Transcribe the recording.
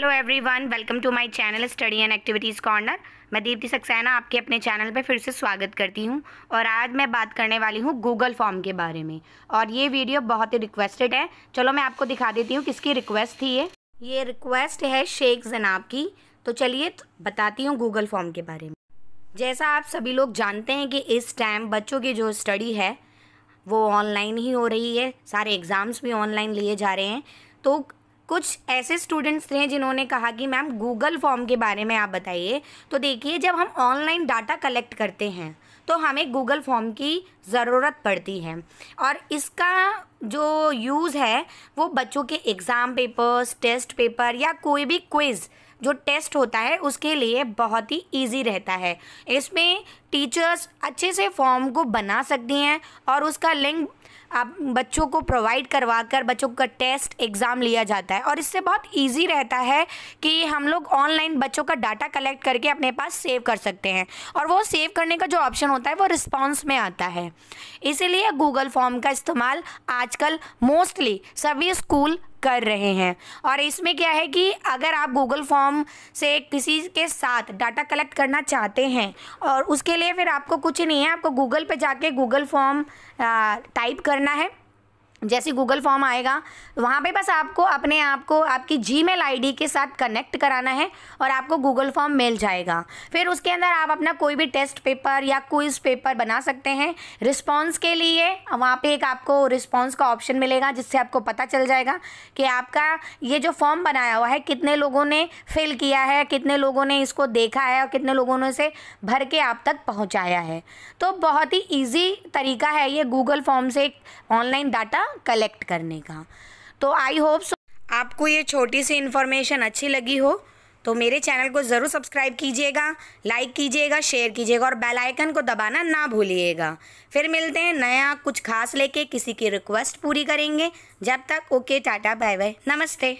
hello everyone welcome to my channel study and activities corner मैं दीप्ति सक्सेना आपके अपने channel पर फिर से स्वागत करती हूं और आज मैं बात करने वाली हूं गूगल फॉर्म के बारे में और ये वीडियो बहुत ही रिक्वेस्टेड है चलो मैं आपको दिखा देती हूं किसकी रिक्वेस्ट थी ये ये रिक्वेस्ट है शेख जनाब की तो चलिए बताती हूँ गूगल फॉर्म के बारे में जैसा आप सभी लोग जानते हैं कि इस टाइम बच्चों की जो स्टडी है वो ऑनलाइन ही हो रही है सारे एग्ज़ाम्स भी ऑनलाइन लिए जा रहे हैं तो कुछ ऐसे स्टूडेंट्स थे जिन्होंने कहा कि मैम गूगल फॉर्म के बारे में आप बताइए तो देखिए जब हम ऑनलाइन डाटा कलेक्ट करते हैं तो हमें गूगल फॉर्म की ज़रूरत पड़ती है और इसका जो यूज़ है वो बच्चों के एग्ज़ाम पेपर्स टेस्ट पेपर या कोई भी क्विज़ जो टेस्ट होता है उसके लिए बहुत ही इजी रहता है इसमें टीचर्स अच्छे से फॉर्म को बना सकती हैं और उसका लिंक आप बच्चों को प्रोवाइड करवा कर बच्चों का टेस्ट एग्ज़ाम लिया जाता है और इससे बहुत इजी रहता है कि हम लोग ऑनलाइन बच्चों का डाटा कलेक्ट करके अपने पास सेव कर सकते हैं और वो सेव करने का जो ऑप्शन होता है वो रिस्पॉन्स में आता है इसीलिए गूगल फॉर्म का इस्तेमाल आज आजकल मोस्टली सभी स्कूल कर रहे हैं और इसमें क्या है कि अगर आप गूगल फॉर्म से किसी के साथ डाटा कलेक्ट करना चाहते हैं और उसके लिए फिर आपको कुछ नहीं है आपको गूगल पे जाके गूगल फॉर्म टाइप करना है जैसे गूगल फॉर्म आएगा वहाँ पे बस आपको अपने आप को आपकी जी मेल आई के साथ कनेक्ट कराना है और आपको गूगल फॉर्म मिल जाएगा फिर उसके अंदर आप अपना कोई भी टेस्ट पेपर या क्विज पेपर बना सकते हैं रिस्पॉन्स के लिए वहाँ पे एक आपको रिस्पॉन्स का ऑप्शन मिलेगा जिससे आपको पता चल जाएगा कि आपका ये जो फॉर्म बनाया हुआ है कितने लोगों ने फिल किया है कितने लोगों ने इसको देखा है और कितने लोगों ने इसे भर के आप तक पहुँचाया है तो बहुत ही ईजी तरीका है ये गूगल फॉर्म से एक ऑनलाइन डाटा कलेक्ट करने का तो आई होप सो आपको ये छोटी सी इन्फॉर्मेशन अच्छी लगी हो तो मेरे चैनल को ज़रूर सब्सक्राइब कीजिएगा लाइक कीजिएगा शेयर कीजिएगा और बेल आइकन को दबाना ना भूलिएगा फिर मिलते हैं नया कुछ खास लेके किसी की रिक्वेस्ट पूरी करेंगे जब तक ओके टाटा बाय बाय नमस्ते